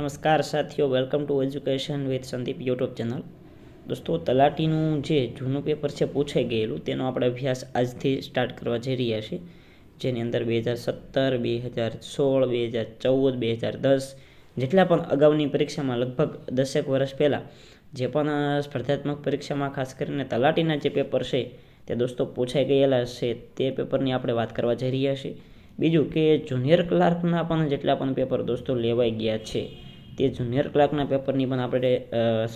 નમસ્કાર સાથીઓ welcome to education with Sandeep YouTube channel દોસ્તો તલાટીનું જે જૂનું પેપર છે પૂછાઈ ગયેલું તેનો આપણે અભ્યાસ આજથી સ્ટાર્ટ કરવા જઈ રહ્યા છીએ જેની અંદર બે હજાર સત્તર બે હજાર સોળ બે હજાર ચૌદ બે હજાર દસ જેટલા પણ અગાઉની પરીક્ષામાં લગભગ દસેક વર્ષ પહેલાં જે પણ સ્પર્ધાત્મક પરીક્ષામાં ખાસ કરીને તલાટીના જે પેપર છે તે દોસ્તો પૂછાઈ ગયેલા છે તે પેપરની આપણે વાત કરવા જઈ રહ્યા છીએ બીજું કે જુનિયર ક્લાર્કના પણ જેટલા પણ પેપર દોસ્તો લેવાઈ ગયા છે તે જુનિયર ક્લાર્કના પેપરની પણ આપણે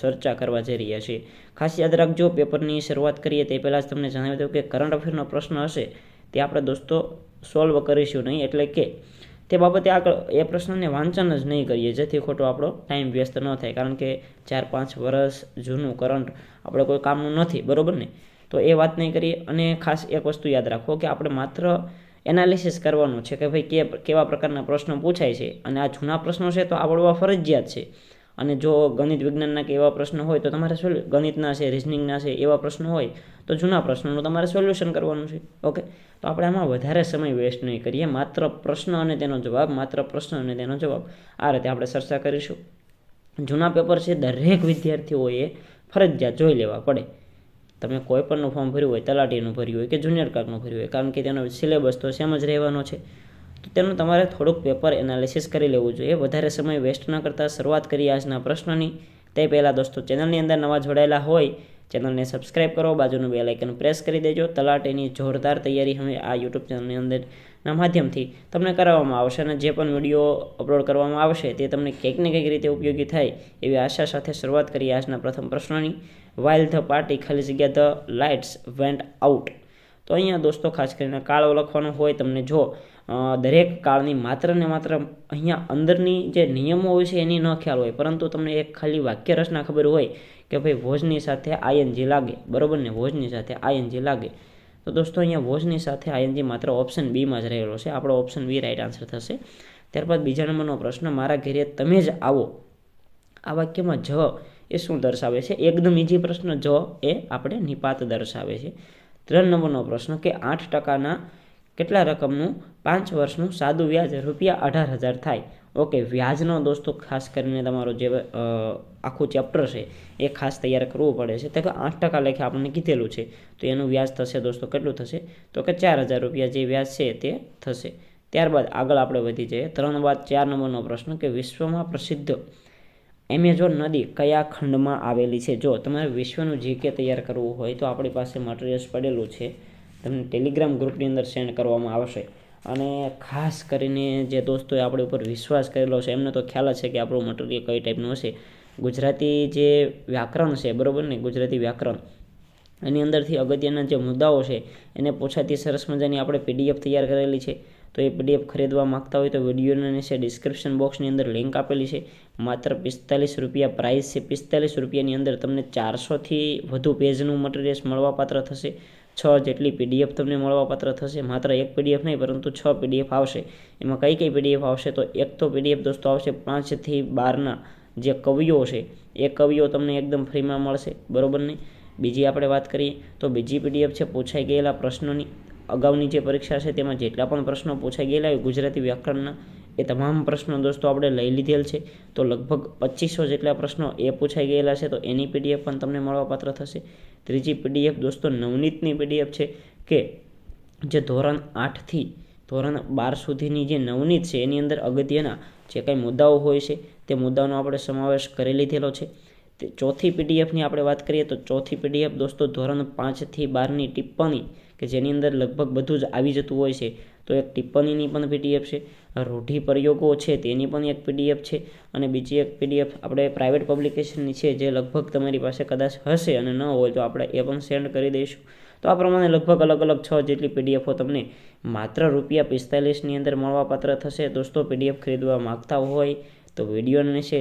ચર્ચા કરવા જઈ રહ્યા છીએ ખાસ યાદ રાખજો પેપરની શરૂઆત કરીએ તે પહેલાં જ તમને જણાવી દઉં કે કરંટ અફેરનો પ્રશ્ન હશે તે આપણે દોસ્તો સોલ્વ કરીશું નહીં એટલે કે તે બાબતે આગળ એ પ્રશ્નને વાંચન જ નહીં કરીએ જેથી ખોટો આપણો ટાઈમ વ્યસ્ત ન થાય કારણ કે ચાર પાંચ વર્ષ જૂનું કરંટ આપણે કોઈ કામનું નથી બરાબર ને તો એ વાત નહીં કરીએ અને ખાસ એક વસ્તુ યાદ રાખો કે આપણે માત્ર એનાલિસિસ કરવાનું છે કે ભાઈ કે કેવા પ્રકારના પ્રશ્નો પૂછાય છે અને આ જૂના પ્રશ્નો છે તો આવડવા ફરજિયાત છે અને જો ગણિત વિજ્ઞાનના કે એવા પ્રશ્નો હોય તો તમારે સોલ્યુ ગણિતના છે રિઝનિંગના છે એવા પ્રશ્નો હોય તો જૂના પ્રશ્નોનું તમારે સોલ્યુશન કરવાનું છે ઓકે તો આપણે આમાં વધારે સમય વેસ્ટ નહીં કરીએ માત્ર પ્રશ્ન અને તેનો જવાબ માત્ર પ્રશ્ન અને તેનો જવાબ આ રીતે આપણે ચર્ચા કરીશું જૂના પેપર છે દરેક વિદ્યાર્થીઓએ ફરજિયાત જોઈ લેવા પડે તમે કોઈ પણનું ફોર્મ ભર્યું હોય તલાટીનું ભર્યું હોય કે જુનિયર ક્લાર્કનું ભર્યું હોય કારણ કે તેનો સિલેબસ તો સેમ જ રહેવાનો છે તો તેનું તમારે થોડુંક પેપર એનાલિસિસ કરી લેવું જોઈએ વધારે સમય વેસ્ટ ન કરતાં શરૂઆત કરીએ આજના પ્રશ્નની તે પહેલાં દોસ્તો ચેનલની અંદર નવા જોડાયેલા હોય ચેનલને સબસ્ક્રાઇબ કરો બાજુનું બે લાઇકન પ્રેસ કરી દેજો તલાટીની જોરદાર તૈયારી હવે આ યુટ્યુબ ચેનલની અંદરના માધ્યમથી તમને કરાવવામાં આવશે અને જે પણ વિડીયો અપલોડ કરવામાં આવશે તે તમને કંઈક ને કંઈક રીતે ઉપયોગી થાય એવી આશા સાથે શરૂઆત કરીએ આજના પ્રથમ પ્રશ્નની વાઇલ ધ પાર્ટી ખાલી જગ્યા ધ લાઇટ્સ વેન્ટ આઉટ તો અહીંયા દોસ્તો ખાસ કરીને કાળો લખવાનો હોય તમને જો દરેક કાળની માત્ર ને માત્ર અહીંયા અંદરની જે નિયમો હોય છે એની ન ખ્યાલ હોય પરંતુ તમને એક ખાલી વાક્ય રચના ખબર હોય કે ભાઈ વોજની સાથે આઈએનજી લાગે બરોબર ને વોજની સાથે આઈએનજી લાગે તો દોસ્તો અહીંયા વોઝની સાથે આઈએનજી માત્ર ઓપ્શન બીમાં જ રહેલો છે આપણો ઓપ્શન બી રાઈટ આન્સર થશે ત્યારબાદ બીજા નંબરનો પ્રશ્ન મારા ઘેરે તમે જ આવો આ વાક્યમાં જ એ શું દર્શાવે છે એકદમ ઇઝી પ્રશ્ન જો એ આપણે નિપાત દર્શાવે છે ત્રણ નંબરનો પ્રશ્ન કે આઠ ટકાના કેટલા રકમનું પાંચ વર્ષનું સાદું વ્યાજ રૂપિયા અઢાર હજાર થાય ઓકે વ્યાજનો દોસ્તો ખાસ કરીને તમારો જે આખું ચેપ્ટર છે એ ખાસ તૈયાર કરવું પડે છે તો કે આઠ ટકા લેખે આપણને કીધેલું છે તો એનું વ્યાજ થશે દોસ્તો કેટલું થશે તો કે ચાર હજાર રૂપિયા જે વ્યાજ છે તે થશે ત્યારબાદ આગળ આપણે વધી જઈએ ત્રણ બાદ ચાર નંબરનો પ્રશ્ન કે વિશ્વમાં પ્રસિદ્ધ એમેઝોન નદી કયા ખંડમાં આવેલી છે જો તમારે વિશ્વનું જીકે તૈયાર કરવું હોય તો આપણી પાસે મટીરિયલ્સ પડેલું છે તમને ટેલિગ્રામ ગ્રુપની અંદર સેન્ડ કરવામાં આવશે અને ખાસ કરીને જે દોસ્તોએ આપણી ઉપર વિશ્વાસ કરેલો છે એમને તો ખ્યાલ જ છે કે આપણું મટીરિયલ કઈ ટાઈપનું હશે ગુજરાતી જે વ્યાકરણ છે બરાબર ને ગુજરાતી વ્યાકરણ એની અંદરથી અગત્યના જે મુદ્દાઓ છે એને પૂછાતી સરસ મજાની આપણે પીડીએફ તૈયાર કરેલી છે તો એ પીડીએફ ખરીદવા માગતા હોય તો વિડીયોને છે ડિસ્ક્રિપ્શન બોક્સની અંદર લિંક આપેલી છે માત્ર પિસ્તાલીસ રૂપિયા પ્રાઇસ છે પિસ્તાલીસ રૂપિયાની અંદર તમને ચારસોથી વધુ પેજનું મટીરિયલ્સ મળવાપાત્ર થશે છ જેટલી પીડીએફ તમને મળવાપાત્ર થશે માત્ર એક પીડીએફ નહીં પરંતુ છ પીડીએફ આવશે એમાં કઈ કઈ પીડીએફ આવશે તો એક તો પીડીએફ દોસ્તો આવશે પાંચથી બારના જે કવિઓ છે એ કવિઓ તમને એકદમ ફ્રીમાં મળશે બરાબર નહીં બીજી આપણે વાત કરીએ તો બીજી પીડીએફ છે પૂછાઈ ગયેલા પ્રશ્નોની અગાઉની જે પરીક્ષા છે તેમાં જેટલા પણ પ્રશ્નો પૂછાઈ ગયેલા હોય ગુજરાતી વ્યાકરણના એ તમામ પ્રશ્નો દોસ્તો આપણે લઈ લીધેલ છે તો લગભગ પચીસો જેટલા પ્રશ્નો એ પૂછાઈ ગયેલા છે તો એની પીડીએફ પણ તમને મળવાપાત્ર થશે ત્રીજી પીડીએફ દોસ્તો નવનીતની પીડીએફ છે કે જે ધોરણ આઠથી ધોરણ બાર સુધીની જે નવનીત છે એની અંદર અગત્યના જે કાંઈ મુદ્દાઓ હોય છે તે મુદ્દાઓનો આપણે સમાવેશ કરી લીધેલો છે તે ચોથી પીડીએફની આપણે વાત કરીએ તો ચોથી પીડીએફ દોસ્તો ધોરણ પાંચથી બારની ટિપ્પણી કે જેની અંદર લગભગ બધું જ આવી જતું હોય છે તો એક ટિપ્પણીની પણ પીડીએફ છે રૂઢિ પ્રયોગો છે તેની પણ એક પીડીએફ છે અને બીજી એક પીડીએફ આપણે પ્રાઇવેટ પબ્લિકેશનની છે જે લગભગ તમારી પાસે કદાચ હશે અને ન હોય તો આપણે એ પણ સેન્ડ કરી દઈશું તો આ પ્રમાણે લગભગ અલગ અલગ છ જેટલી પીડીએફો તમને માત્ર રૂપિયા પિસ્તાલીસની અંદર મળવાપાત્ર થશે દોસ્તો પીડીએફ ખરીદવા માગતા હોય તો વિડીયોને છે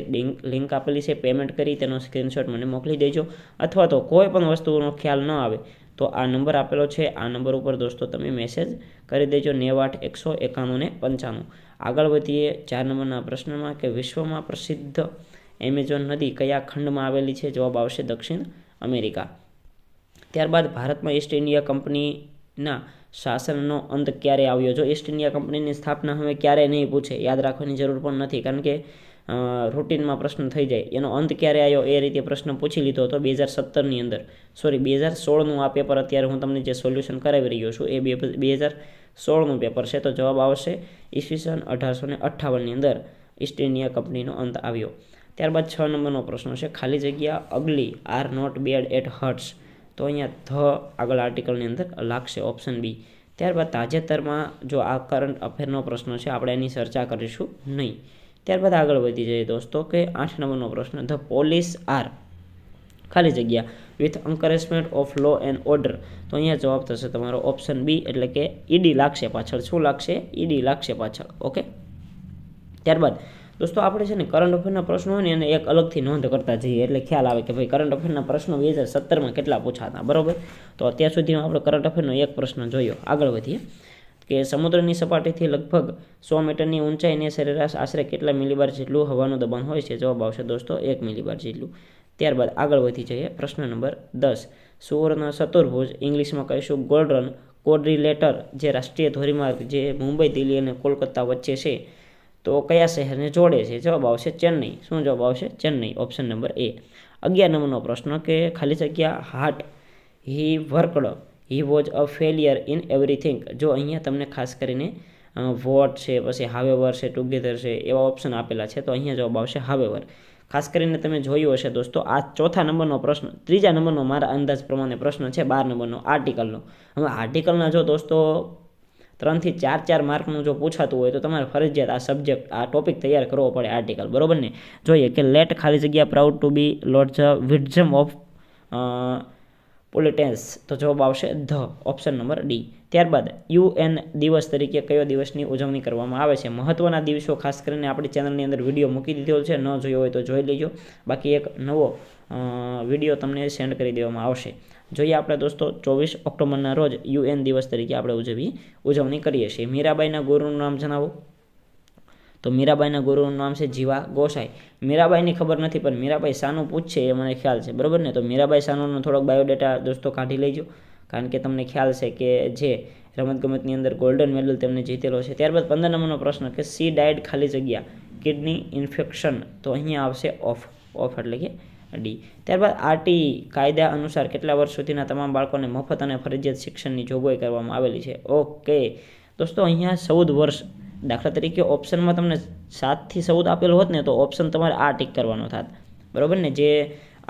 લિંક આપેલી છે પેમેન્ટ કરી તેનો સ્ક્રીનશોટ મને મોકલી દેજો અથવા તો કોઈ પણ વસ્તુનો ખ્યાલ ન આવે તો આ નંબર આપેલો છે આ નંબર ઉપર દોસ્તો તમે મેસેજ કરી દેજો નેવ આઠ એકસો એકાણું ને પંચાણું આગળ વધીએ ચાર નંબરના પ્રશ્નમાં કે વિશ્વમાં પ્રસિદ્ધ એમેઝોન નદી કયા ખંડમાં આવેલી છે જવાબ આવશે દક્ષિણ અમેરિકા ત્યારબાદ ભારતમાં ઈસ્ટ ઇન્ડિયા કંપનીના શાસનનો અંત ક્યારે આવ્યો જો ઈસ્ટ ઇન્ડિયા કંપનીની સ્થાપના હવે ક્યારે નહીં પૂછે યાદ રાખવાની જરૂર પણ નથી કારણ કે રૂટીનમાં પ્રશ્ન થઈ જાય એનો અંત ક્યારે આવ્યો એ રીતે પ્રશ્ન પૂછી લીધો હતો બે હજાર સત્તરની અંદર સોરી બે હજાર સોળનું આ પેપર અત્યારે હું તમને જે સોલ્યુશન કરાવી રહ્યો છું એ બે બે હજાર સોળનું પેપર છે તો જવાબ આવશે ઈસવીસન અઢારસો ને અઠ્ઠાવનની અંદર ઈસ્ટ ઇન્ડિયા કંપનીનો અંત આવ્યો ત્યારબાદ છ નંબરનો પ્રશ્ન છે ખાલી જગ્યા ugly are not bad at hearts તો અહીંયા ધ આગળ આર્ટિકલની અંદર લાગશે ઓપ્શન બી ત્યારબાદ તાજેતરમાં જો આ કરંટ અફેરનો પ્રશ્ન છે આપણે એની ચર્ચા કરીશું નહીં ત્યારબાદ આગળ વધી જઈએ દોસ્તો કે આઠ નંબરનો પ્રશ્ન ધ પોલીસ આર ખાલી જગ્યા with encouragement of law and order તો અહીંયા જવાબ થશે તમારો ઓપ્શન બી એટલે કે ઈડી લાગશે પાછળ શું લાગશે ઈડી લાગશે પાછળ ઓકે ત્યારબાદ દોસ્તો આપણે છે ને કરંટ અફેરના પ્રશ્નો હોય ને એને એક અલગથી નોંધ કરતા જઈએ એટલે ખ્યાલ આવે કે ભાઈ કરંટ અફેરના પ્રશ્નો બે હજાર સત્તરમાં કેટલા પૂછાતા બરાબર તો અત્યાર સુધીમાં આપણે કરંટ અફેરનો એક પ્રશ્ન જોયો આગળ વધીએ કે સમુદ્રની સપાટીથી લગભગ સો મીટરની ઊંચાઈને સરેરાશ આશરે કેટલા મિલીબાર જેટલું હવાનું દબાણ હોય છે જવાબ આવશે દોસ્તો એક મિલીબાર જેટલું ત્યારબાદ આગળ વધી જઈએ પ્રશ્ન નંબર દસ સુવર્ણ ચતુર્ભુજ ઇંગ્લિશમાં કહીશું ગોલ્ડન કોડ્રિલેટર જે રાષ્ટ્રીય ધોરીમાર્ગ જે મુંબઈ દિલ્હી અને કોલકાતા વચ્ચે છે તો કયા શહેરને જોડે છે જવાબ આવશે ચેન્નઈ શું જવાબ આવશે ચેન્નઈ ઓપ્શન નંબર એ અગિયાર નંબરનો પ્રશ્ન કે ખાલી જગ્યા hard he worked he was a failure in everything જો અહીંયા તમને ખાસ કરીને વોટ છે પછી હાવેવર છે ટુગેધર છે એવા ઓપ્શન આપેલા છે તો અહીંયા જવાબ આવશે હાવેવર ખાસ કરીને તમે જોયું હશે દોસ્તો આ ચોથા નંબરનો પ્રશ્ન ત્રીજા નંબરનો મારા અંદાજ પ્રમાણે પ્રશ્ન છે બાર નંબરનો આર્ટિકલનો હવે આર્ટિકલના જો દોસ્તો ત્રણથી ચાર ચાર માર્કનું જો પૂછાતું હોય તો તમારે ફરજિયાત આ સબ્જેક્ટ આ ટોપિક તૈયાર કરવો પડે આર્ટિકલ બરોબર ને જોઈએ કે લેટ ખાલી જગ્યા proud to be lot the વિડઝમ ઓફ પોલિટેન્સ તો જવાબ આવશે ધ ઓપ્શન નંબર ડી ત્યારબાદ યુએન દિવસ તરીકે કયો દિવસની ઉજવણી કરવામાં આવે છે મહત્ત્વના દિવસો ખાસ કરીને આપણી ચેનલની અંદર વિડીયો મૂકી દીધો છે ન જોયો હોય તો જોઈ લેજો બાકી એક નવો વિડીયો તમને સેન્ડ કરી દેવામાં આવશે જોઈએ આપણે દોસ્તો ચોવીસ ઓક્ટોબરના રોજ યુએન દિવસ તરીકે આપણે ઉજવી ઉજવણી કરીએ છીએ મીરાબાઈના ગુરુનું નામ જણાવો તો મીરાબાઈના ગુરુનું નામ છે જીવા ગોસાઈ મીરાબાઈની ખબર નથી પણ મીરાબાઈ સાનું પૂછશે એ મને ખ્યાલ છે બરાબર ને તો મીરાબાઈ સાનુનો થોડોક બાયોડેટા દોસ્તો કાઢી લેજો કારણ કે તમને ખ્યાલ છે કે જે રમતગમતની અંદર ગોલ્ડન મેડલ તેમને જીતેલો છે ત્યારબાદ પંદર નંબરનો પ્રશ્ન કે સી ડાયટ ખાલી જગ્યા કિડની ઇન્ફેક્શન તો અહીંયા આવશે ઓફ ઓફ એટલે કે ડી ત્યારબાદ આરટી કાયદા અનુસાર કેટલા વર્ષ સુધીના તમામ બાળકોને મફત અને ફરજિયાત શિક્ષણની જોગવાઈ કરવામાં આવેલી છે ઓકે દોસ્તો અહીંયા ચૌદ વર્ષ દાખલા તરીકે ઓપ્શનમાં તમને સાતથી ચૌદ આપેલું હોત ને તો ઓપ્શન તમારે આ ટીક કરવાનો થાત બરાબર ને જે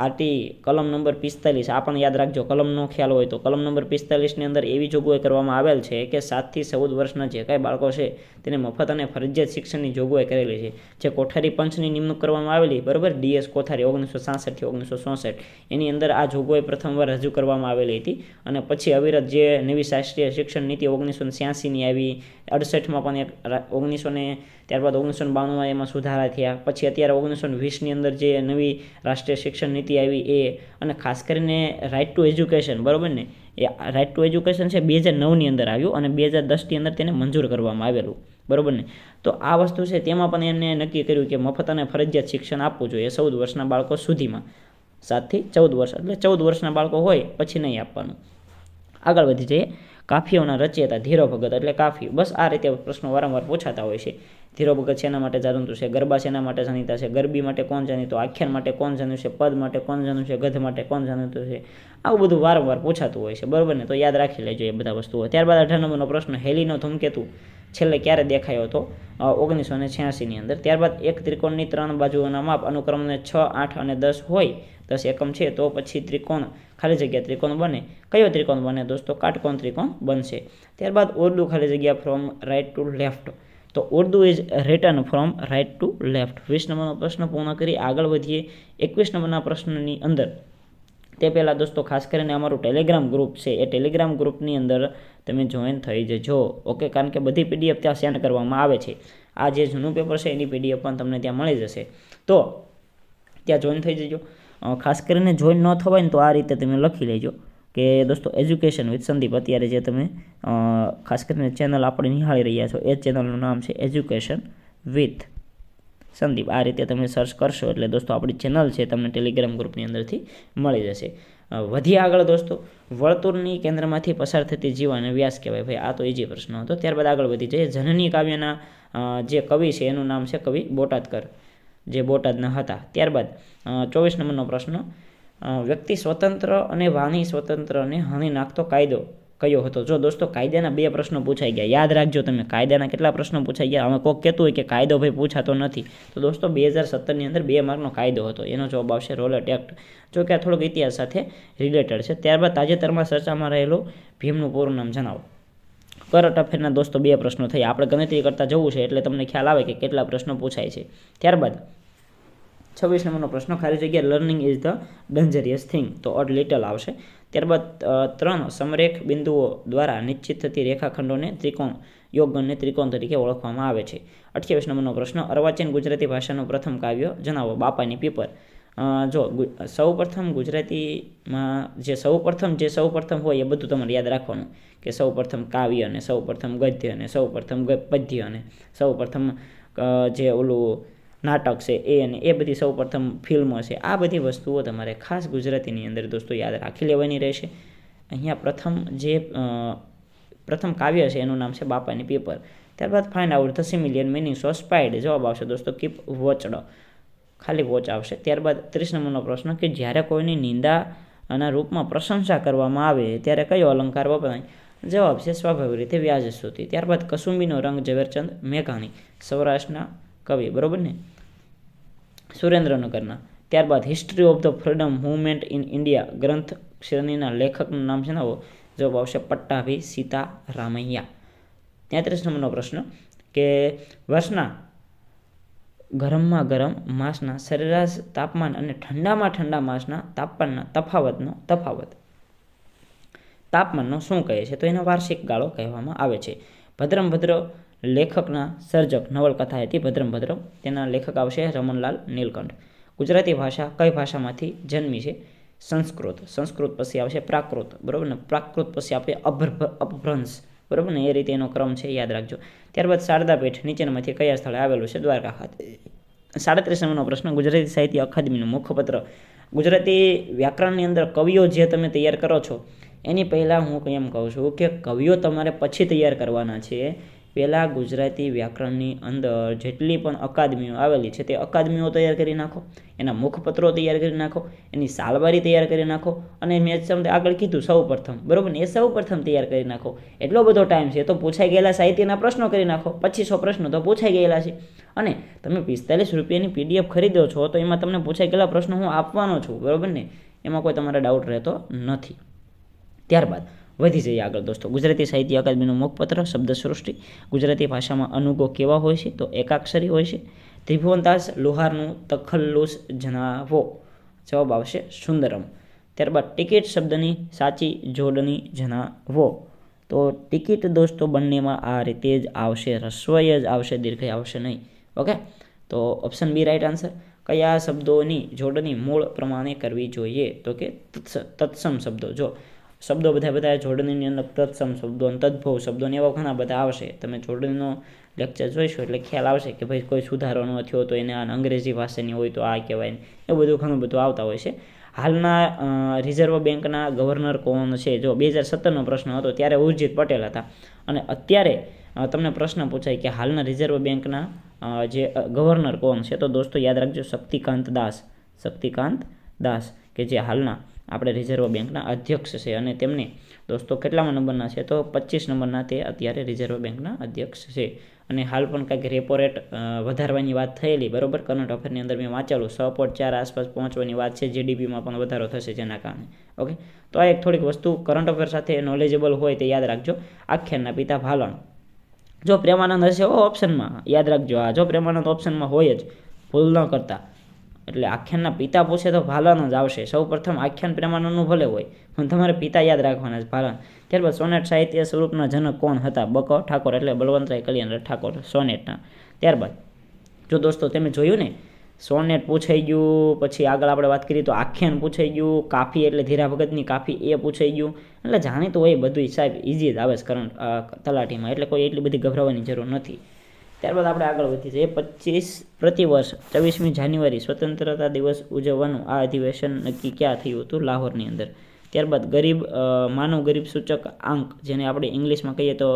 આરટી કલમ નંબર પિસ્તાલીસ આ પણ યાદ રાખજો કલમનો ખ્યાલ હોય તો કલમ નંબર પિસ્તાલીસની અંદર એવી જોગવાઈ કરવામાં આવેલ છે કે સાતથી ચૌદ વર્ષના જે કાંઈ બાળકો છે તેને મફત અને ફરજિયાત શિક્ષણની જોગવાઈ કરેલી છે જે કોઠારી પંચની નિમણૂક કરવામાં આવેલી બરાબર ડીએસ કોઠારી ઓગણીસો સાસઠથી ઓગણીસો ચોસઠ એની અંદર આ જોગવાઈ પ્રથમવાર રજૂ કરવામાં આવેલી હતી અને પછી અવિરત જે નવી શાસ્ત્રીય શિક્ષણ નીતિ ઓગણીસો છ્યાસીની આવી અડસઠમાં પણ એક ઓગણીસો ને ત્યારબાદ ઓગણીસો બાણુંમાં એમાં સુધારા થયા પછી અત્યારે ઓગણીસો વીસની અંદર જે નવી રાષ્ટ્રીય શિક્ષણ નીતિ આવી એ અને ખાસ કરીને રાઇટ ટુ એજ્યુકેશન બરાબર ને એ રાઇટ ટુ એજ્યુકેશન છે બે હજાર નવની અંદર આવ્યું અને બે હજાર દસની અંદર તેને મંજૂર કરવામાં આવેલું બરાબર ને તો આ વસ્તુ છે તેમાં પણ એમને નક્કી કર્યું કે મફત અને ફરજિયાત શિક્ષણ આપવું જોઈએ ચૌદ વર્ષના બાળકો સુધીમાં સાતથી ચૌદ વર્ષ એટલે ચૌદ વર્ષના બાળકો હોય પછી નહીં આપવાનું આગળ વધી જઈએ કાફીઓના રચયતા ધીરો ભગત એટલે કાફી બસ આ રીતે પ્રશ્નો વારંવાર પૂછાતા હોય છે ધીરો ભગત શેના માટે જાણીતું છે ગરબા શેના માટે જાણીતા છે ગરબી માટે કોણ જાણીતું આખ્યાન માટે કોણ જાણ્યું છે પદ માટે કોણ જાણ્યું છે ગધ માટે કોણ જાણીતું છે આવું બધું વારંવાર પૂછાતું હોય છે બરાબર ને તો યાદ રાખી લેજો એ બધા વસ્તુઓ ત્યારબાદ અઢાર નંબરનો પ્રશ્ન હેલીનો ધૂમકેતુ છેલ્લે ક્યારે દેખાયો હતો ઓગણીસો ને છ્યાસીની અંદર ત્યારબાદ એક ત્રિકોણની ત્રણ બાજુઓના માપ અનુક્રમને છ આઠ અને દસ હોય દસ એકમ છે તો પછી ત્રિકોણ ખાલી જગ્યા ત્રિકોણ બને કયો ત્રિકોણ બને દોસ્તો કાટકોણ ત્રિકોણ બનશે ત્યારબાદ ઉર્દુ ખાલી જગ્યા ફ્રોમ રાઇટ ટુ લેફ્ટ તો Urdu is written from right to left વીસ નંબરનો પ્રશ્ન પૂર્ણ કરી આગળ વધીએ એકવીસ નંબરના પ્રશ્નની અંદર તે પહેલાં દોસ્તો ખાસ કરીને અમારું ટેલિગ્રામ ગ્રુપ છે એ ટેલિગ્રામ ગ્રુપની અંદર તમે જોઈન થઈ જજો ઓકે કારણ કે બધી પીડીએફ ત્યાં સેન્ડ કરવામાં આવે છે આ જે જૂનું પેપર છે એની પીડીએફ પણ તમને ત્યાં મળી જશે તો ત્યાં જોઈન થઈ જજો ખાસ કરીને જોઈન ન થવાય ને તો આ રીતે તમે લખી લેજો કે દોસ્તો એજ્યુકેશન વિથ સંદીપ અત્યારે જે તમે ખાસ કરીને ચેનલ આપણે નિહાળી રહ્યા છો એ ચેનલનું નામ છે એજ્યુકેશન વિથ સંદીપ આ રીતે તમે સર્ચ કરશો એટલે દોસ્તો આપણી ચેનલ છે તમને ટેલિગ્રામ ગ્રુપની અંદરથી મળી જશે વધી આગળ દોસ્તો વર્તુળની કેન્દ્રમાંથી પસાર થતી જીવાને વ્યાસ કહેવાય ભાઈ આ તો ઇઝી પ્રશ્ન હતો ત્યારબાદ આગળ વધી જઈએ જનની કાવ્યના જે કવિ છે એનું નામ છે કવિ બોટાદકર જે બોટાદના હતા ત્યારબાદ ચોવીસ નંબરનો પ્રશ્ન વ્યક્તિ સ્વતંત્ર અને વાણી સ્વતંત્રને હણી નાખતો કાયદો કયો હતો જો દોસ્તો કાયદાના બે પ્રશ્નો પૂછાઈ ગયા યાદ રાખજો તમે કાયદાના કેટલા પ્રશ્નો પૂછાઈ ગયા અમે કોક કહેતું હોય કે કાયદો ભાઈ પૂછાતો નથી તો દોસ્તો બે હજાર સત્તરની અંદર બે માર્કનો કાયદો હતો એનો જવાબ આવશે રોલટ એક્ટ જો કે આ થોડોક ઇતિહાસ સાથે રિલેટેડ છે ત્યારબાદ તાજેતરમાં ચર્ચામાં રહેલું ભીમનું પૂરું નામ જણાવો કરટ અફેરના દોસ્તો બે પ્રશ્નો થયા આપણે ગણતરી કરતાં જવું છે એટલે તમને ખ્યાલ આવે કે કેટલા પ્રશ્નો પૂછાય છે ત્યારબાદ છવ્વીસ નંબરનો પ્રશ્ન ખાલી જગ્યા learning is the dangerous thing તો ઓડ લિટલ આવશે ત્યારબાદ ત્રણ સમરેખ બિંદુઓ દ્વારા નિશ્ચિત થતી રેખાખંડોને ત્રિકોણ યોગગણને ત્રિકોણ તરીકે ઓળખવામાં આવે છે અઠ્યાવીસ નંબરનો પ્રશ્ન અર્વાચીન ગુજરાતી ભાષાનું પ્રથમ કાવ્ય જણાવો બાપાની પેપર જો સૌ પ્રથમ ગુજરાતીમાં જે સૌ પ્રથમ જે સૌ પ્રથમ હોય એ બધું તમારે યાદ રાખવાનું કે સૌ પ્રથમ કાવ્ય અને સૌ પ્રથમ ગદ્ય અને સૌ પ્રથમ પદ્ય અને સૌ પ્રથમ જે ઓલું નાટક છે એ અને એ બધી સૌ પ્રથમ ફિલ્મો છે આ બધી વસ્તુઓ તમારે ખાસ ગુજરાતીની અંદર દોસ્તો યાદ રાખી લેવાની રહેશે અહીંયા પ્રથમ જે પ્રથમ કાવ્ય છે એનું નામ છે બાપાની પેપર ત્યારબાદ find out the similar meanings સોસ્પાઇડ જવાબ આવશે દોસ્તો કીપ વોચડો ખાલી વોચ આવશે ત્યારબાદ ત્રીસ નંબરનો પ્રશ્ન કે જ્યારે કોઈની નિંદાના રૂપમાં પ્રશંસા કરવામાં આવે ત્યારે કયો અલંકાર વપરાય જવાબ છે સ્વાભાવિક રીતે વ્યાજ સુધી ત્યારબાદ કસુંબીનો રંગ ઝવેરચંદ મેઘાણી સૌરાષ્ટ્રના કવિ બરાબર ને સુરેન્દ્રનગરના ત્યારબાદ history of the freedom movement in India ગ્રંથ શ્રેણીના લેખકનું નામ જણાવો જવાબ આવશે પટ્ટાભી સીતા રામૈયા તેત્રીસ નંબરનો પ્રશ્ન કે વર્ષના ગરમમાં ગરમ માસના સરેરાશ તાપમાન અને ઠંડામાં ઠંડા માસના તાપમાનના તફાવતનો તફાવત તાપમાનનો શું કહે છે તો એનો વાર્ષિક ગાળો કહેવામાં આવે છે ભદ્રમ ભદ્ર લેખકના સર્જક નવલકથા હતી ભદ્રમ ભદ્રમ તેના લેખક આવશે રમણલાલ નીલકંઠ ગુજરાતી ભાષા કઈ ભાષામાંથી જન્મી છે સંસ્કૃત સંસ્કૃત પછી આવશે પ્રાકૃત બરાબર ને પ્રાકૃત પછી આપણે અભ્ર અપભ્રંશ બરાબર ને એ રીતે એનો ક્રમ છે યાદ રાખજો ત્યારબાદ શારદાપીઠ નીચેનામાંથી કયા સ્થળે આવેલું છે દ્વારકા ખાતે સાડત્રીસ નંબરનો પ્રશ્ન ગુજરાતી સાહિત્ય અકાદમીનું મુખપત્ર ગુજરાતી વ્યાકરણની અંદર કવિઓ જે તમે તૈયાર કરો છો એની પહેલાં હું એમ કહું છું કે કવિઓ તમારે પછી તૈયાર કરવાના છે પહેલાં ગુજરાતી વ્યાકરણની અંદર જેટલી પણ અકાદમીઓ આવેલી છે તે અકાદમીઓ તૈયાર કરી નાખો એના મુખપત્રો તૈયાર કરી નાખો એની સાલબારી તૈયાર કરી નાખો અને મેં તમને આગળ કીધું સૌ પ્રથમ બરાબર ને એ સૌ પ્રથમ તૈયાર કરી નાખો એટલો બધો ટાઈમ છે તો પૂછાઈ ગયેલા સાહિત્યના પ્રશ્નો કરી નાખો પચીસો પ્રશ્નો તો પૂછાઈ ગયેલા છે અને તમે પિસ્તાલીસ રૂપિયાની પીડીએફ ખરીદો છો તો એમાં તમને પૂછાઈ ગયેલા પ્રશ્નો હું આપવાનો છું બરાબર ને એમાં કોઈ તમારા ડાઉટ રહેતો નથી ત્યારબાદ વધી જઈએ આગળ દોસ્તો ગુજરાતી સાહિત્ય અકાદમીનું મુખપત્ર શબ્દસૃષ્ટિ ગુજરાતી ભાષામાં અનુગો કેવા હોય છે તો એકાક્ષરી હોય છે ત્રિભુવનદાસ લોહારનું તખલ્લુસ જણાવો જવાબ આવશે સુંદરમ ત્યારબાદ ટિકિટ શબ્દની સાચી જોડણી જણાવો તો ટિકિટ દોસ્તો બંનેમાં આ રીતે જ આવશે રસ્વય જ આવશે દીર્ઘય આવશે નહીં ઓકે તો ઓપ્શન બી રાઈટ આન્સર કયા શબ્દોની જોડણી મૂળ પ્રમાણે કરવી જોઈએ તો કે તત્સમ શબ્દો જો શબ્દો બધા બધા જોડણીની અંદર તત્સમ શબ્દો અને તદ્ભવ શબ્દોને એવા ઘણા બધા આવશે તમે જોડણીનો લેક્ચર જોઈશો એટલે ખ્યાલ આવશે કે ભાઈ કોઈ સુધારો નથી હોતો એને એને અંગ્રેજી ભાષાની હોય તો આ કહેવાય ને એવું બધું ઘણું બધું આવતા હોય છે હાલના રિઝર્વ બેંકના ગવર્નર કોણ છે જો બે હજાર સત્તરનો પ્રશ્ન હતો ત્યારે ઉર્જિત પટેલ હતા અને અત્યારે તમને પ્રશ્ન પૂછાય કે હાલના રિઝર્વ બેંકના જે ગવર્નર કોણ છે તો દોસ્તો યાદ રાખજો શક્તિકાંત દાસ શક્તિકાંત દાસ કે જે હાલના આપણે રિઝર્વ બેંકના અધ્યક્ષ છે અને તેમને દોસ્તો કેટલામાં નંબરના છે તો પચીસ નંબરના તે અત્યારે રિઝર્વ બેંકના અધ્યક્ષ છે અને હાલ પણ કંઈક રેપો રેટ વધારવાની વાત થયેલી બરોબર કરંટ અફેરની અંદર મેં વાંચેલું છ પોઈન્ટ ચાર આસપાસ પહોંચવાની વાત છે જીડીપીમાં પણ વધારો થશે જેના કારણે ઓકે તો આ એક થોડીક વસ્તુ કરંટ અફેર સાથે નોલેજેબલ હોય તે યાદ રાખજો આખ્યાનના પિતા ભાલણ જો પ્રેમાનંદ હશે ઓ ઓપ્શનમાં યાદ રાખજો આ જો પ્રેમાનંદ ઓપ્શનમાં હોય જ ભૂલ ન કરતા એટલે આખ્યાનના પિતા પૂછે તો ભાલન જ આવશે સૌ પ્રથમ આખ્યાન પ્રેમાનંદનું ભલે હોય પણ તમારે પિતા યાદ રાખવાના જ ભાલન ત્યારબાદ સોનેટ સાહિત્ય સ્વરૂપના જનક કોણ હતા બકો ઠાકોર એટલે બળવંતરાય કલ્યાણરાય ઠાકોર સોનેટના ત્યારબાદ જો દોસ્તો તમે જોયું ને સોનેટ પૂછાઈ ગયું પછી આગળ આપણે વાત કરીએ તો આખ્યાન પૂછાઈ ગયું કાફી એટલે ધીરા ભગતની કાફી એ પૂછાઈ ગયું એટલે જાણીતું હોય બધું સાહેબ ઇઝી જ આવે છે કરંટ તલાટીમાં એટલે કોઈ એટલી બધી ગભરાવાની જરૂર નથી ત્યારબાદ આપણે આગળ વધીએ છીએ પચીસ પ્રતિવર્ષ છવ્વીસમી જાન્યુઆરી સ્વતંત્રતા દિવસ ઉજવવાનું આ અધિવેશન નક્કી ક્યાં થયું હતું લાહોરની અંદર ત્યારબાદ ગરીબ માનવ ગરીબ સૂચક આંક જેને આપણે ઇંગ્લિશમાં કહીએ તો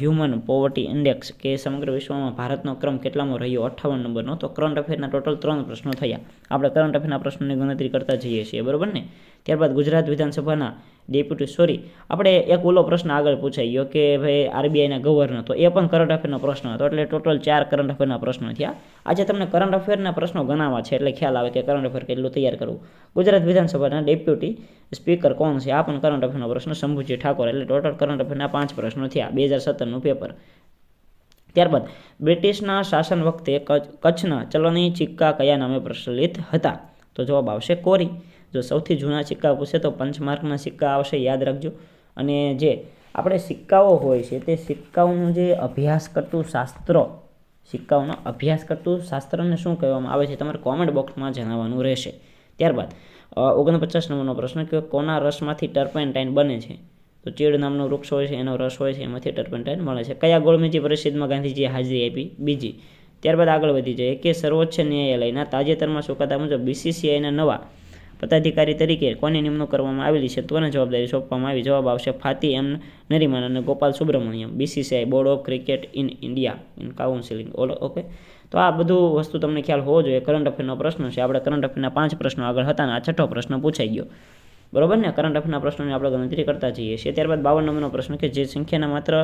હ્યુમન પોવર્ટી ઇન્ડેક્સ કે સમગ્ર વિશ્વમાં ભારતનો ક્રમ કેટલામાં રહ્યો અઠ્ઠાવન નંબરનો તો કરંટ અફેરના ટોટલ ત્રણ પ્રશ્નો થયા આપણે કરંટ અફેરના પ્રશ્નોની ગણતરી કરતા જઈએ છીએ બરાબર ને ત્યારબાદ ગુજરાત વિધાનસભાના ડેપ્યુટી સોરી આપણે એક ઓલો પ્રશ્ન આગળ પૂછાયો કે ભાઈ આરબીઆઈના ગવર્નર તો એ પણ કરંટ અફેરનો પ્રશ્ન હતો એટલે ટોટલ ચાર કરંટ અફેરના પ્રશ્નો થયા આજે તમને કરંટ અફેરના પ્રશ્નો ગણાવવા છે એટલે ખ્યાલ આવે કે કરંટ અફેર કેટલું તૈયાર કરવું ગુજરાત વિધાનસભાના ડેપ્યુટી સ્પીકર કોણ છે આ પણ કરંટ અફેરનો પ્રશ્ન શંભુજી ઠાકોર એટલે ટોટલ કરંટ અફેરના પાંચ પ્રશ્નો થયા બે હજાર સત્તરનું પેપર ત્યારબાદ બ્રિટિશના શાસન વખતે કચ્છના ચલણી ચિક્કા કયા નામે પ્રચલિત હતા તો જવાબ આવશે કોરી જો સૌથી જૂના સિક્કા પૂછે તો પંચમાર્કના સિક્કા આવશે યાદ રાખજો અને જે આપણે સિક્કાઓ હોય છે તે સિક્કાઓનું જે અભ્યાસ કરતું શાસ્ત્ર સિક્કાઓનો અભ્યાસ કરતું શાસ્ત્રને શું કહેવામાં આવે છે તમારે કોમેન્ટ બોક્સમાં જણાવવાનું રહેશે ત્યારબાદ ઓગણપચાસ નંબરનો પ્રશ્ન કે કોના રસમાંથી ટર્પેન્ટાઇન બને છે તો ચીડ નામનો વૃક્ષ હોય છે એનો રસ હોય છે એમાંથી ટર્પેન્ટાઇન મળે છે કયા ગોળમેજી પરિષદમાં ગાંધીજીએ હાજરી આપી બીજી ત્યારબાદ આગળ વધી જઈએ કે સર્વોચ્ચ ન્યાયાલયના તાજેતરમાં ચુકાદા મુજબ બીસીસીઆઈના નવા પદાધિકારી તરીકે કોની નિમણૂક કરવામાં આવેલી છે ત્વરણ જવાબદારી સોંપવામાં આવી જવાબ આવશે ફાતી એમ નરીમાન અને Gopal Subramaniam BCCI board of cricket in India in counselling all okay તો આ બધું વસ્તુ તમને ખ્યાલ હોવો જોઈએ કરંટ અફેરનો પ્રશ્ન છે આપણે કરંટ અફેરના પાંચ પ્રશ્નો આગળ હતા અને આ છઠ્ઠો પ્રશ્ન પૂછાઈ ગયો બરોબર ને કરંટ અફેરના પ્રશ્નોની આપણે ગણતરી કરતા જઈએ છીએ ત્યારબાદ બાવન નંબરનો પ્રશ્ન કે જે સંખ્યાના માત્ર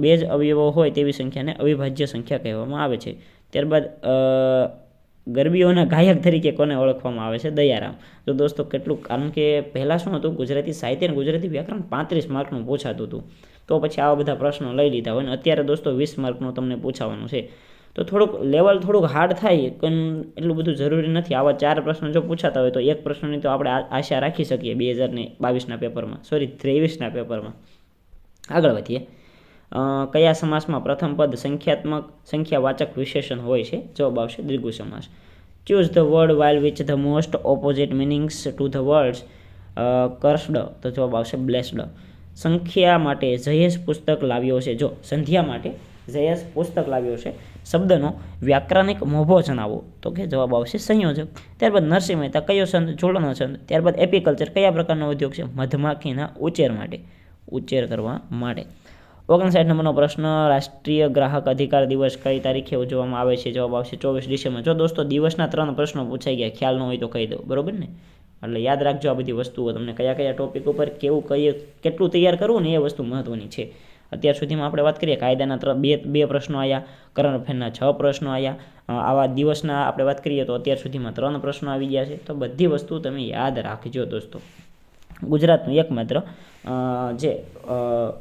બે જ અવયવો હોય તેવી સંખ્યાને અવિભાજ્ય સંખ્યા કહેવામાં આવે છે ત્યારબાદ ગરબીઓના ગાયક તરીકે કોને ઓળખવામાં આવે છે દયારામ જો દોસ્તો કેટલું કારણ કે પહેલાં શું હતું ગુજરાતી સાહિત્ય અને ગુજરાતી વ્યાકરણ પાંત્રીસ માર્કનું પૂછાતું હતું તો પછી આવા બધા પ્રશ્નો લઈ લીધા હોય અને અત્યારે દોસ્તો વીસ માર્કનું તમને પૂછાવાનું છે તો થોડુંક લેવલ થોડુંક હાર્ડ થાય પણ એટલું બધું જરૂરી નથી આવા ચાર પ્રશ્નો જો પૂછાતા હોય તો એક પ્રશ્નની તો આપણે આશા રાખી શકીએ બે હજારની બાવીસના પેપરમાં સોરી ત્રેવીસના પેપરમાં આગળ વધીએ કયા સમાસમાં પ્રથમ પદ સંખ્યાત્મક સંખ્યાવાચક વિશેષણ હોય છે જવાબ આવશે દ્વિગુ સમાસ choose the word while which the most opposite meanings to the words cursed તો જવાબ આવશે બ્લેસ્ડ સંખ્યા માટે જયેશ પુસ્તક લાવ્યો છે જો સંધ્યા માટે જયેશ પુસ્તક લાવ્યો છે શબ્દનો વ્યાકરણિક મોભો જણાવો તો કે જવાબ આવશે સંયોજક ત્યારબાદ નરસિંહ મહેતા કયો છંદ જોડનો છંદ ત્યારબાદ એપિકલ્ચર કયા પ્રકારનો ઉદ્યોગ છે મધમાખીના ઉછેર માટે ઉછેર કરવા માટે ઓગણ ઓગણસાઠ નંબરનો પ્રશ્ન રાષ્ટ્રીય ગ્રાહક અધિકાર દિવસ કઈ તારીખે ઉજવવામાં આવે છે જવાબ આવશે ચોવીસ ડિસેમ્બર જો દોસ્તો દિવસના ત્રણ પ્રશ્નો પૂછાઈ ગયા ખ્યાલ ન હોય તો કહી દો બરાબર ને એટલે યાદ રાખજો આ બધી વસ્તુઓ તમને કયા કયા ટોપિક ઉપર કેવું કઈ કેટલું તૈયાર કરવું ને એ વસ્તુ મહત્ત્વની છે અત્યાર સુધીમાં આપણે વાત કરીએ કાયદાના ત્રણ બે બે પ્રશ્નો આવ્યા કરંટ અફેરના છ પ્રશ્નો આવ્યા આવા દિવસના આપણે વાત કરીએ તો અત્યાર સુધીમાં ત્રણ પ્રશ્નો આવી ગયા છે તો બધી વસ્તુ તમે યાદ રાખજો દોસ્તો ગુજરાતનું એકમાત્ર જે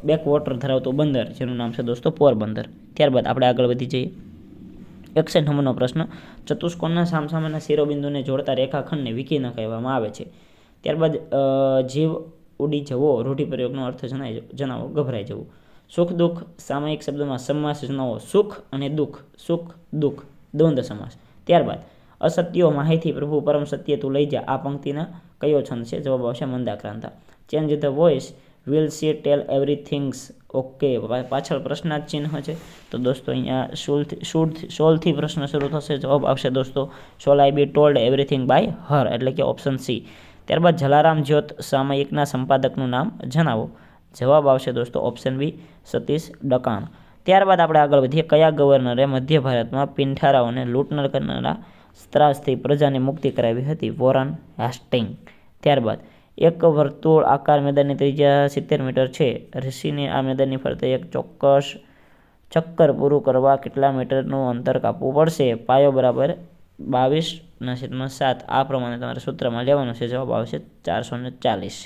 બેકવોટર ધરાવતું બંદર જેનું નામ છે દોસ્તો પોરબંદર ત્યારબાદ આપણે આગળ વધી જઈએ એકસઠ નંબરનો પ્રશ્ન ચતુષ્કોણના સામસામાના શિરોબિંદુને જોડતા રેખાખંડને વિકિર્ણ કહેવામાં આવે છે ત્યારબાદ જીવ ઉડી જવો રૂઢિપ્રયોગનો અર્થ જણાય જણાવો ગભરાઈ જવું સુખ દુઃખ સામાયિક શબ્દમાં સમાસ જણાવો સુખ અને દુઃખ સુખ દુઃખ દ્વંદ્વ સમાસ ત્યારબાદ અસત્યો માહિતી પ્રભુ પરમ સત્ય તું લઈ જા આ પંક્તિના કયો છંદ છે જવાબ આવશે મંદાક્રાંત change the voice will she tell everythings okay પાછળ પ્રશ્નાર્થ ચિહ્ન છે તો દોસ્તો અહીંયા શુલ્થ શુડ સોલથી પ્રશ્ન શરૂ થશે જવાબ આવશે દોસ્તો shall I be told everything by her એટલે કે ઓપ્શન સી ત્યારબાદ જલારામ જ્યોત સામયિકના સંપાદકનું નામ જણાવો જવાબ આવશે દોસ્તો ઓપ્શન બી સતીશ ડકાણ ત્યારબાદ આપણે આગળ વધીએ કયા ગવર્નરે મધ્ય ભારતમાં પિંઠારાઓને લૂંટનાર કરનારા સ્ત્રાસથી પ્રજાની મુક્તિ કરાવી હતી વોરન હાસ્ટિંગ ત્યારબાદ એક વર્તુળ આકાર મેદાનની ત્રિજ્યા સિત્તેર મીટર છે ઋષિને આ મેદાનની ફરતે એક ચોક્કસ ચક્કર પૂરું કરવા કેટલા મીટરનું અંતર કાપવું પડશે પાયો બરાબર બાવીસ નસીબમાં સાત આ પ્રમાણે તમારે સૂત્રમાં લેવાનું છે જવાબ આવશે ચારસો ને ચાલીસ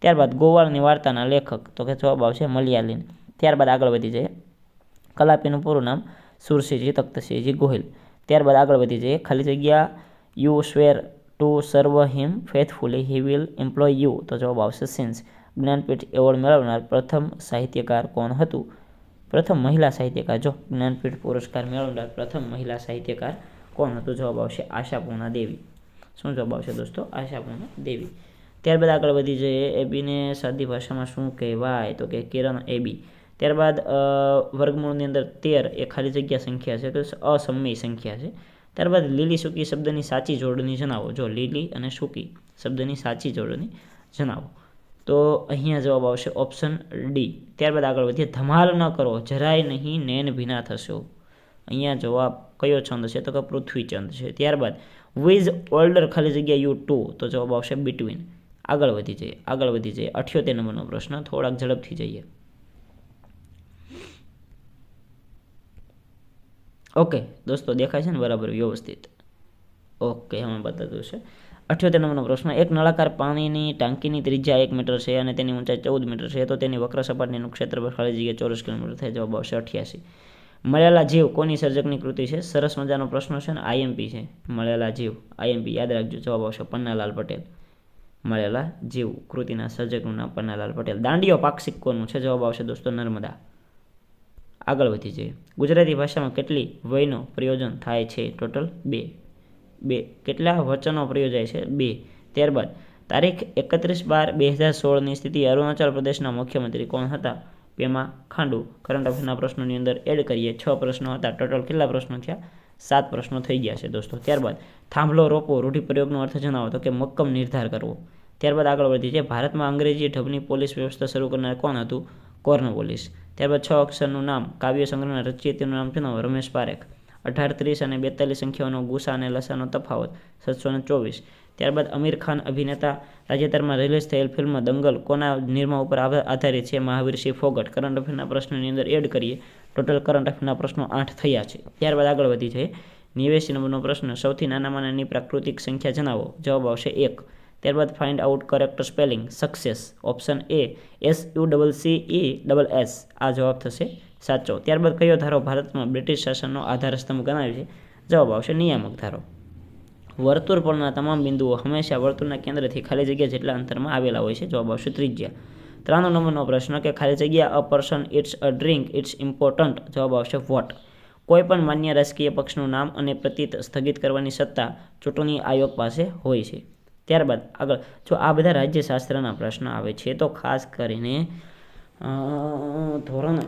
ત્યારબાદ ગોવાળની વાર્તાના લેખક તો કે જવાબ આવશે મલયાલીન ત્યારબાદ આગળ વધી જઈએ કલાપીનું પૂરું નામ સુરસિંહજી તખ્તસિંહજી ગોહિલ ત્યારબાદ આગળ વધીએ છે ખાલી જગ્યા you swear to serve him faithfully he will employ you તો જવાબ આવશે સિન્સ જ્ઞાનપીઠ એવોર્ડ મેળવનાર પ્રથમ સાહિત્યકાર કોણ હતો પ્રથમ મહિલા સાહિત્યકાર જો જ્ઞાનપીઠ પુરસ્કાર મેળવનાર પ્રથમ મહિલા સાહિત્યકાર કોણ હતો જવાબ આવશે આશાપુણા દેવી શું જવાબ આવશે દોસ્તો આશાપુણા દેવી ત્યારબાદ આગળ વધીએ એબી ને સાદી ભાષામાં શું કહેવાય તો કે કેરણ એબી ત્યારબાદ વર્ગમૂળની અંદર તેર એ ખાલી જગ્યા સંખ્યા છે તો અસમય સંખ્યા છે ત્યારબાદ લીલી સૂકી શબ્દની સાચી જોડણી જણાવો જો લીલી અને સૂકી શબ્દની સાચી જોડણી જણાવો તો અહીંયા જવાબ આવશે ઓપ્શન ડી ત્યારબાદ આગળ વધીએ ધમાલ ન કરો જરાય નહીં નેન ભીના થશો અહીંયા જવાબ કયો છંદ છે તો કે પૃથ્વી છંદ છે ત્યારબાદ વિઝ ઓલ્ડર ખાલી જગ્યા યુ ટુ તો જવાબ આવશે બિટવીન આગળ વધી જઈએ આગળ વધી જઈએ અઠ્યોતેર નંબરનો પ્રશ્ન થોડાક ઝડપથી જઈએ ઓકે દોસ્તો દેખાય છે ને બરાબર વ્યવસ્થિત ઓકે હમણાં બતાવ્યું છે અઠ્યોતેર નંબરનો પ્રશ્ન એક નળાકાર પાણીની ટાંકીની ત્રિજ્યા એક મીટર છે અને તેની ઊંચાઈ ચૌદ મીટર છે તો તેની વક્ર સપાટીનું ક્ષેત્રફળ ખાલી જગ્યાએ ચોરસ કિલોમીટર થાય જવાબ આવશે અઠ્યાસી મળેલા જીવ કોની સર્જકની કૃતિ છે સરસ મજાનો પ્રશ્ન છે ને આઈએમપી છે મળેલા જીવ આઈએમપી યાદ રાખજો જવાબ આવશે પન્નાલાલ પટેલ મળેલા જીવ કૃતિના સર્જકનું નામ પન્નાલાલ પટેલ દાંડિયો પાક્ષિક કોનું છે જવાબ આવશે દોસ્તો નર્મદા આગળ વધી જઈએ ગુજરાતી ભાષામાં કેટલી વયનો પ્રયોજન થાય છે ટોટલ બે બે કેટલા વચનો પ્રયોજાય છે બે ત્યારબાદ તારીખ એકત્રીસ બાર બે હજાર સોળની સ્થિતિ અરુણાચલ પ્રદેશના મુખ્યમંત્રી કોણ હતા પેમાં ખાંડુ કરંટ અફેરના પ્રશ્નોની અંદર એડ કરીએ છ પ્રશ્નો હતા ટોટલ કેટલા પ્રશ્નો થયા સાત પ્રશ્નો થઈ ગયા છે દોસ્તો ત્યારબાદ થાંભલો રોપો રૂઢિપ્રયોગનો અર્થ જણાવો તો કે મક્કમ નિર્ધાર કરવો ત્યારબાદ આગળ વધી છે ભારતમાં અંગ્રેજી ઢબની પોલીસ વ્યવસ્થા શરૂ કરનાર કોણ હતું પોલીસ ત્યારબાદ છ અક્ષરનું નામ કાવ્ય સંગ્રહના રચયિતાનું નામ છે રમેશ પારેખ અઢાર ત્રીસ અને બેતાલીસ સંખ્યાઓનો ગુસા અને લસાનો તફાવત સાતસો ને ચોવીસ ત્યારબાદ આમિર ખાન અભિનેતા તાજેતરમાં રિલીઝ થયેલ ફિલ્મ દંગલ કોના નિર્માણ ઉપર આધારિત છે મહાવીરસિંહ ફોગટ કરંટ અફેરના પ્રશ્નની અંદર એડ કરીએ ટોટલ કરંટ અફેરના પ્રશ્નો આઠ થયા છે ત્યારબાદ આગળ વધી છે નિવેશી નંબરનો પ્રશ્ન સૌથી નાનામાં નાની પ્રાકૃતિક સંખ્યા જણાવો જવાબ આવશે એક ત્યારબાદ find out correct spelling success option A S U double C E double S આ જવાબ થશે સાચો ત્યારબાદ કયો ધારો ભારતમાં બ્રિટિશ શાસનનો આધારસ્તંભ ગણાવ્યો છે જવાબ આવશે નિયામક ધારો વર્તુળ પરના તમામ બિંદુઓ હંમેશા વર્તુળના કેન્દ્રથી ખાલી જગ્યા જેટલા અંતરમાં આવેલા હોય છે જવાબ આવશે ત્રિજ્યા ત્રણ નંબરનો પ્રશ્ન કે ખાલી જગ્યા a person it's a drink it's important જવાબ આવશે વોટ કોઈપણ માન્ય રાજકીય પક્ષનું નામ અને પ્રતિત સ્થગિત કરવાની સત્તા ચૂંટણી આયોગ પાસે હોય છે ત્યારબાદ આગળ જો આ બધા રાજ્યશાસ્ત્રના પ્રશ્ન આવે છે તો ખાસ કરીને ધોરણ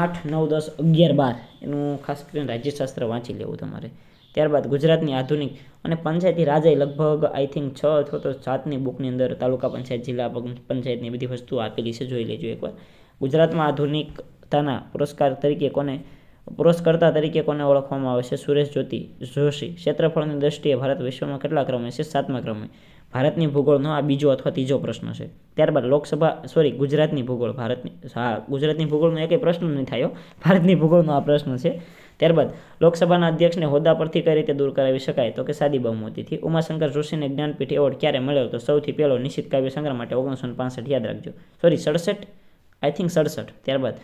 આઠ નવ દસ અગિયાર બાર એનું ખાસ કરીને રાજ્યશાસ્ત્ર વાંચી લેવું તમારે ત્યારબાદ ગુજરાતની આધુનિક અને પંચાયતી રાજાએ લગભગ આઈ થિંક છ અથવા તો સાતની બુકની અંદર તાલુકા પંચાયત જિલ્લા પંચાયતની બધી વસ્તુઓ આપેલી છે જોઈ લેજો એકવાર ગુજરાતમાં આધુનિકતાના પુરસ્કાર તરીકે કોને પુરસ્કર્તા તરીકે કોને ઓળખવામાં આવે છે સુરેશ જ્યોતિ જોશી ક્ષેત્રફળની દ્રષ્ટિએ ભારત વિશ્વમાં કેટલા ક્રમે છે સાતમા ક્રમે ભારતની ભૂગોળનો આ બીજો અથવા ત્રીજો પ્રશ્ન છે ત્યારબાદ લોકસભા સોરી ગુજરાતની ભૂગોળ ભારતની હા ગુજરાતની ભૂગોળનો એકેય પ્રશ્ન નહીં થયો ભારતની ભૂગોળનો આ પ્રશ્ન છે ત્યારબાદ લોકસભાના અધ્યક્ષને હોદ્દા પરથી કઈ રીતે દૂર કરાવી શકાય તો કે સાદી બહુમતીથી ઉમાશંકર જોશીને જ્ઞાનપીઠ એવોર્ડ ક્યારે મળ્યો તો સૌથી પહેલો નિશ્ચિત કાવ્ય સંગ્રહ માટે ઓગણીસો પાસઠ યાદ રાખજો સોરી સડસઠ આઈ થિંક સડસઠ ત્યારબાદ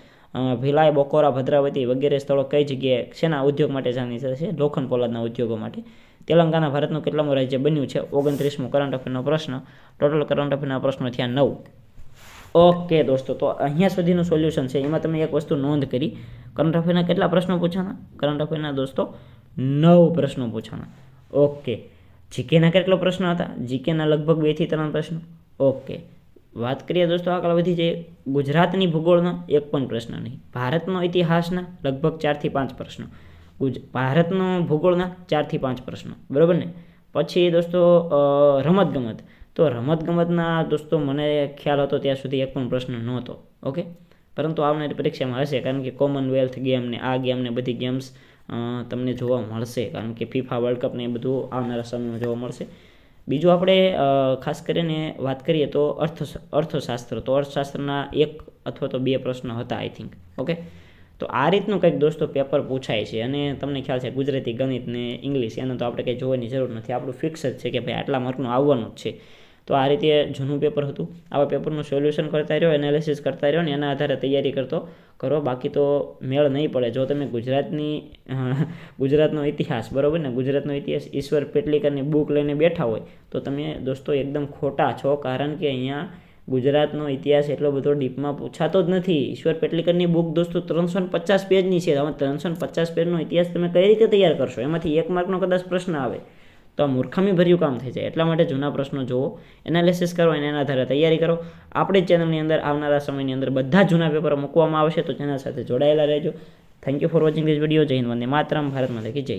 ભિલાય બોકોરા ભદ્રાવતી વગેરે સ્થળો કઈ જગ્યાએ શેના ઉદ્યોગ માટે જાણીતા છે લોખંડ પોલાદના ઉદ્યોગો માટે તેલંગાણા ભારતનું કેટલામું રાજ્ય બન્યું છે ઓગણત્રીસમું કરંટ અફેરનો પ્રશ્ન ટોટલ કરંટ અફેરના પ્રશ્નો થયા નવ ઓકે દોસ્તો તો અહીંયા સુધીનું સોલ્યુશન છે એમાં તમે એક વસ્તુ નોંધ કરી કરંટ અફેરના કેટલા પ્રશ્નો પૂછાના કરંટ અફેરના દોસ્તો નવ પ્રશ્નો પૂછાના ઓકે જીકેના કેટલો પ્રશ્ન હતા જીકેના લગભગ બેથી ત્રણ પ્રશ્નો ઓકે વાત કરીએ દોસ્તો આગળ વધી જઈએ ગુજરાતની ભૂગોળના એક પણ પ્રશ્ન નહીં ભારતનો ઇતિહાસના લગભગ ચારથી પાંચ પ્રશ્નો ગુજ ભારતનો ભૂગોળના ચારથી પાંચ પ્રશ્નો બરાબર ને પછી દોસ્તો રમતગમત તો રમતગમતના દોસ્તો મને ખ્યાલ હતો ત્યાં સુધી એક પણ પ્રશ્ન નહોતો ઓકે પરંતુ આવનારી પરીક્ષામાં હશે કારણ કે કોમનવેલ્થ ગેમ ને આ ગેમને બધી ગેમ્સ તમને જોવા મળશે કારણ કે ફીફા વર્લ્ડ કપને એ બધું આવનારા સમયમાં જોવા મળશે બીજું આપણે ખાસ કરીને વાત કરીએ તો અર્થ અર્થશાસ્ત્ર તો અર્થશાસ્ત્રના એક અથવા તો બે પ્રશ્ન હતા આઈ થિંક ઓકે તો આ રીતનું કંઈક દોસ્તો પેપર પૂછાય છે અને તમને ખ્યાલ છે ગુજરાતી ગણિત ને ઇંગ્લિશ એનું તો આપણે કંઈ જોવાની જરૂર નથી આપણું ફિક્સ જ છે કે ભાઈ આટલા માર્કનું આવવાનું જ છે તો આ રીતે જૂનું પેપર હતું આવા પેપરનું સોલ્યુશન કરતા રહ્યો એનાલિસિસ કરતા રહ્યો ને એના આધારે તૈયારી કરતો કરો બાકી તો મેળ નહીં પડે જો તમે ગુજરાતની ગુજરાતનો ઇતિહાસ બરાબર ને ગુજરાતનો ઇતિહાસ ઈશ્વર પેટલીકરની બુક લઈને બેઠા હોય તો તમે દોસ્તો એકદમ ખોટા છો કારણ કે અહીંયા ગુજરાતનો ઇતિહાસ એટલો બધો ડીપમાં પૂછાતો જ નથી ઈશ્વર પેટલીકરની બુક દોસ્તો ત્રણસો ને પચાસ પેજની છે હવે ત્રણસો પચાસ પેજનો ઇતિહાસ તમે કઈ રીતે તૈયાર કરશો એમાંથી એક માર્કનો કદાચ પ્રશ્ન આવે તો આ મૂર્ખામી ભર્યું કામ થઈ જાય એટલા માટે જૂના પ્રશ્નો જુઓ એનાલિસિસ કરો અને એના આધારે તૈયારી કરો આપણી ચેનલની અંદર આવનારા સમયની અંદર બધા જૂના પેપરો મૂકવામાં આવશે તો તેના સાથે જોડાયેલા રહેજો thank you for watching this video જય હિન્દ વંદે માતરમ ભારતમાં લખી જય